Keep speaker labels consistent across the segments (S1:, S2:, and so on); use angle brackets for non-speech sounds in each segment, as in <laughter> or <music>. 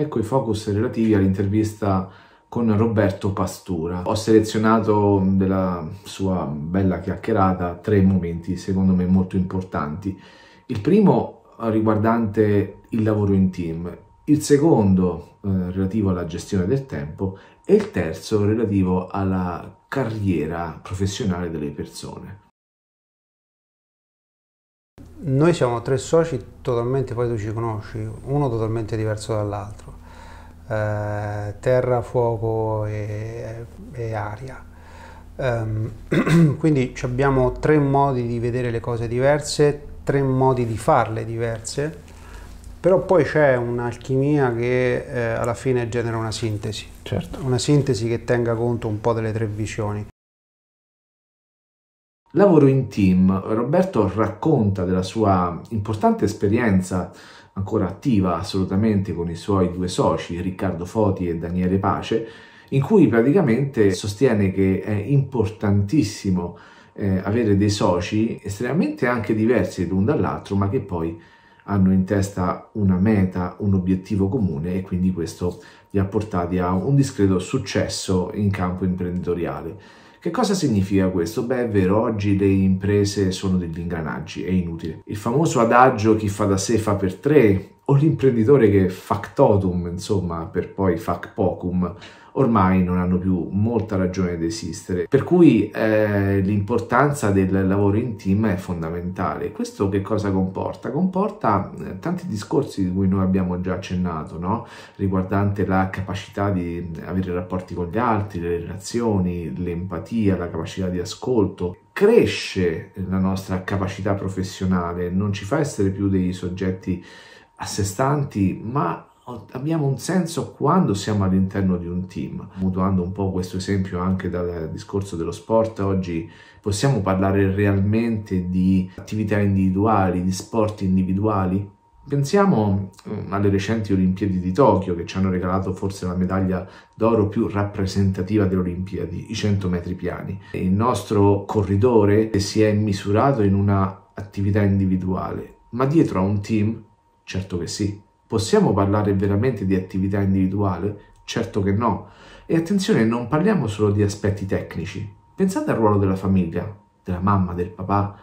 S1: Ecco i focus relativi all'intervista con Roberto Pastura. Ho selezionato mm, della sua bella chiacchierata tre momenti secondo me molto importanti. Il primo riguardante il lavoro in team, il secondo eh, relativo alla gestione del tempo e il terzo relativo alla carriera professionale delle persone.
S2: Noi siamo tre soci totalmente, poi tu ci conosci, uno totalmente diverso dall'altro. Eh, terra, fuoco e, e aria. Um, <clears throat> quindi abbiamo tre modi di vedere le cose diverse, tre modi di farle diverse, però poi c'è un'alchimia che eh, alla fine genera una sintesi. Certo. Una sintesi che tenga conto un po' delle tre visioni.
S1: Lavoro in team. Roberto racconta della sua importante esperienza ancora attiva assolutamente con i suoi due soci Riccardo Foti e Daniele Pace, in cui praticamente sostiene che è importantissimo eh, avere dei soci estremamente anche diversi l'un dall'altro, ma che poi hanno in testa una meta, un obiettivo comune e quindi questo li ha portati a un discreto successo in campo imprenditoriale. Che cosa significa questo? Beh, è vero, oggi le imprese sono degli ingranaggi, è inutile. Il famoso adagio chi fa da sé fa per tre o l'imprenditore che factotum, insomma, per poi fac pocum, ormai non hanno più molta ragione di esistere. Per cui eh, l'importanza del lavoro in team è fondamentale. Questo che cosa comporta? Comporta eh, tanti discorsi di cui noi abbiamo già accennato, no? riguardante la capacità di eh, avere rapporti con gli altri, le relazioni, l'empatia, la capacità di ascolto. Cresce la nostra capacità professionale, non ci fa essere più dei soggetti a sé stanti, ma abbiamo un senso quando siamo all'interno di un team. Mutuando un po' questo esempio anche dal discorso dello sport, oggi possiamo parlare realmente di attività individuali, di sport individuali? Pensiamo mm, alle recenti Olimpiadi di Tokyo che ci hanno regalato forse la medaglia d'oro più rappresentativa delle Olimpiadi, i 100 metri piani. Il nostro corridore si è misurato in una attività individuale, ma dietro a un team Certo che sì. Possiamo parlare veramente di attività individuale? Certo che no. E attenzione, non parliamo solo di aspetti tecnici. Pensate al ruolo della famiglia, della mamma, del papà,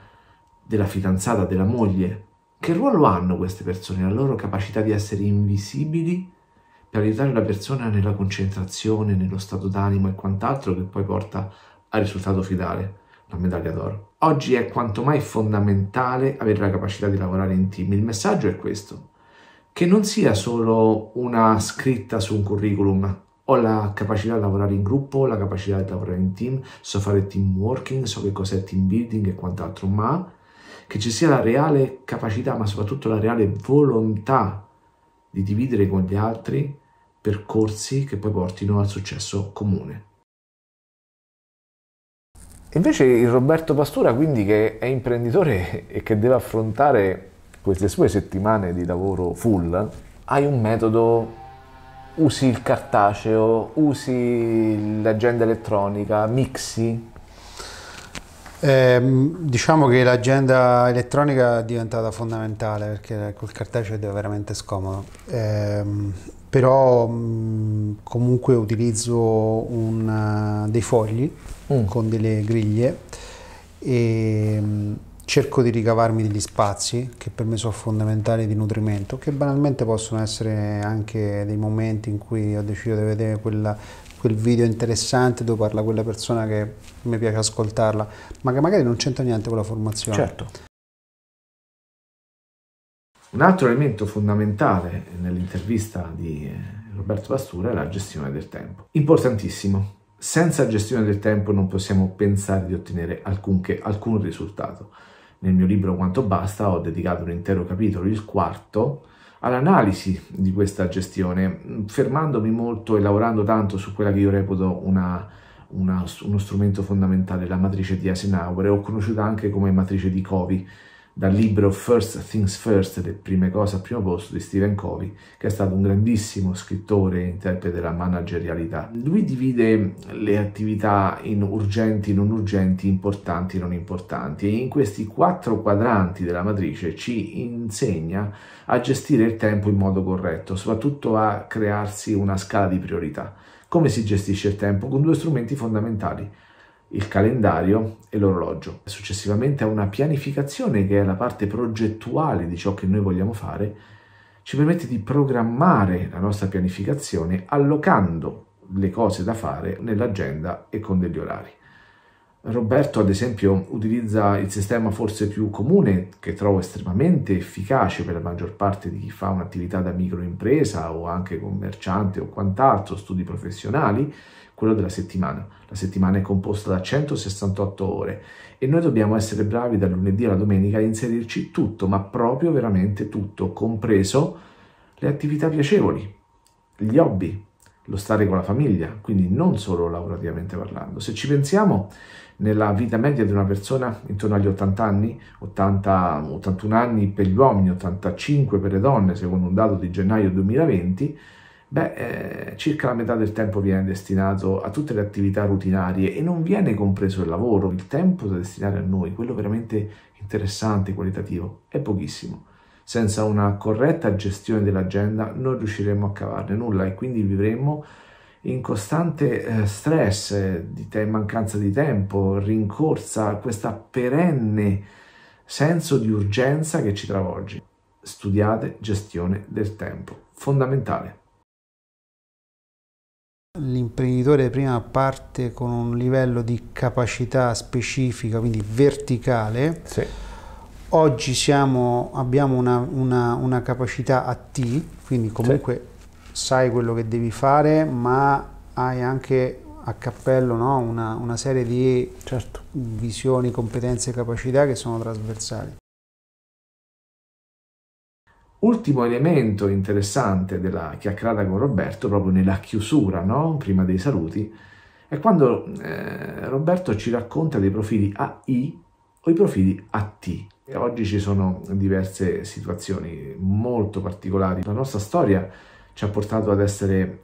S1: della fidanzata, della moglie. Che ruolo hanno queste persone? La loro capacità di essere invisibili per aiutare la persona nella concentrazione, nello stato d'animo e quant'altro che poi porta al risultato finale la medaglia d'oro. Oggi è quanto mai fondamentale avere la capacità di lavorare in team. Il messaggio è questo, che non sia solo una scritta su un curriculum, ho la capacità di lavorare in gruppo, ho la capacità di lavorare in team, so fare team working, so che cos'è team building e quant'altro, ma che ci sia la reale capacità, ma soprattutto la reale volontà di dividere con gli altri percorsi che poi portino al successo comune. Invece il Roberto Pastura, quindi che è imprenditore <laughs> e che deve affrontare queste sue settimane di lavoro full, hai un metodo usi il cartaceo, usi l'agenda elettronica,
S2: mixi? Eh, diciamo che l'agenda elettronica è diventata fondamentale perché col cartaceo è veramente scomodo. Eh, però mh, comunque utilizzo un, uh, dei fogli mm. con delle griglie e mh, cerco di ricavarmi degli spazi che per me sono fondamentali di nutrimento, che banalmente possono essere anche dei momenti in cui ho deciso di vedere quella, quel video interessante dove parla quella persona che mi piace ascoltarla, ma che magari non c'entra niente con la formazione. Certo
S1: un altro elemento fondamentale nell'intervista di eh, Roberto Pastura è la gestione del tempo. Importantissimo. Senza gestione del tempo non possiamo pensare di ottenere alcunché, alcun risultato. Nel mio libro Quanto Basta ho dedicato un intero capitolo, il quarto, all'analisi di questa gestione, fermandomi molto e lavorando tanto su quella che io reputo una, una, uno strumento fondamentale, la matrice di Eisenhower, ho conosciuta anche come matrice di Covey, dal libro First Things First, le prime cose al primo posto di Stephen Covey, che è stato un grandissimo scrittore e interprete della managerialità. Lui divide le attività in urgenti, non urgenti, importanti, non importanti e in questi quattro quadranti della matrice ci insegna a gestire il tempo in modo corretto, soprattutto a crearsi una scala di priorità. Come si gestisce il tempo? Con due strumenti fondamentali, il calendario e l'orologio. Successivamente a una pianificazione che è la parte progettuale di ciò che noi vogliamo fare, ci permette di programmare la nostra pianificazione allocando le cose da fare nell'agenda e con degli orari. Roberto, ad esempio, utilizza il sistema forse più comune, che trovo estremamente efficace per la maggior parte di chi fa un'attività da microimpresa o anche commerciante o quant'altro, studi professionali, quello della settimana. La settimana è composta da 168 ore e noi dobbiamo essere bravi dal lunedì alla domenica a inserirci tutto, ma proprio veramente tutto, compreso le attività piacevoli, gli hobby, lo stare con la famiglia, quindi non solo lavorativamente parlando. Se ci pensiamo, nella vita media di una persona intorno agli 80 anni, 80, 81 anni per gli uomini, 85 per le donne, secondo un dato di gennaio 2020, beh, eh, circa la metà del tempo viene destinato a tutte le attività rutinarie e non viene compreso il lavoro, il tempo da destinare a noi, quello veramente interessante, qualitativo, è pochissimo. Senza una corretta gestione dell'agenda non riusciremo a cavarne nulla e quindi vivremo in costante eh, stress, di te- mancanza di tempo, rincorsa, questa perenne senso di urgenza che ci travolge. Studiate gestione del tempo, fondamentale.
S2: L'imprenditore prima parte con un livello di capacità specifica, quindi verticale. Sì Oggi siamo, abbiamo una, una, una, capacità a T, quindi comunque sì. sai quello che devi fare, ma hai anche a cappello no? una, una, serie di certo. visioni, competenze e capacità che sono trasversali.
S1: Ultimo elemento interessante della chiacchierata con Roberto, proprio nella chiusura, no? prima dei saluti, è quando eh, Roberto ci racconta dei profili AI o i profili AT. E oggi ci sono diverse situazioni molto particolari. La nostra storia ci ha portato ad essere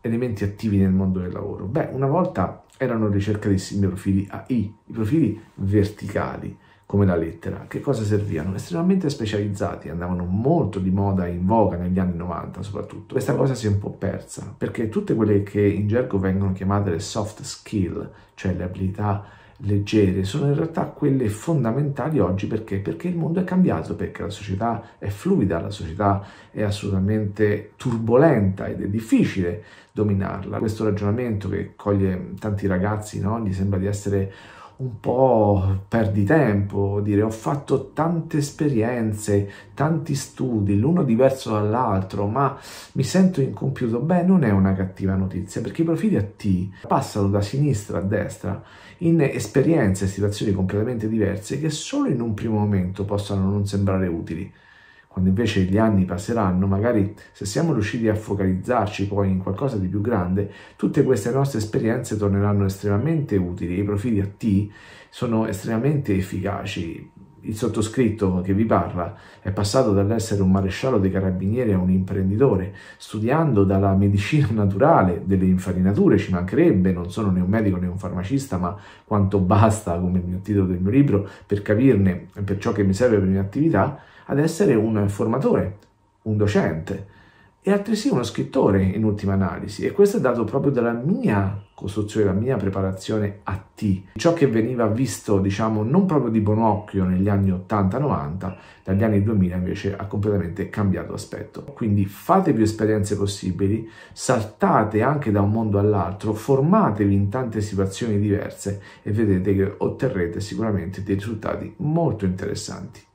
S1: elementi attivi nel mondo del lavoro. Beh, una volta erano ricercatissimi i profili AI, i profili verticali, come la lettera. Che cosa servivano? Estremamente specializzati, andavano molto di moda in voga negli anni 90 soprattutto. Questa cosa si è un po' persa, perché tutte quelle che in gergo vengono chiamate le soft skill, cioè le abilità leggere sono in realtà quelle fondamentali oggi perché? Perché il mondo è cambiato, perché la società è fluida, la società è assolutamente turbolenta ed è difficile dominarla. Questo ragionamento che coglie tanti ragazzi, no? gli sembra di essere un po' perdi tempo, dire ho fatto tante esperienze, tanti studi, l'uno diverso dall'altro, ma mi sento incompiuto, beh non è una cattiva notizia perché i profili a T passano da sinistra a destra in esperienze e situazioni completamente diverse che solo in un primo momento possono non sembrare utili quando invece gli anni passeranno, magari se siamo riusciti a focalizzarci poi in qualcosa di più grande, tutte queste nostre esperienze torneranno estremamente utili. I profili a T sono estremamente efficaci. Il sottoscritto che vi parla è passato dall'essere un maresciallo dei carabinieri a un imprenditore, studiando dalla medicina naturale delle infarinature, ci mancherebbe, non sono né un medico né un farmacista, ma quanto basta, come il mio titolo del mio libro, per capirne per ciò che mi serve per le mie attività, ad essere un formatore, un docente e altresì uno scrittore in ultima analisi e questo è dato proprio dalla mia costruzione, dalla mia preparazione a T, ciò che veniva visto diciamo non proprio di buon occhio negli anni 80-90, dagli anni 2000 invece ha completamente cambiato aspetto. Quindi fate più esperienze possibili, saltate anche da un mondo all'altro, formatevi in tante situazioni diverse e vedete che otterrete sicuramente dei risultati molto interessanti.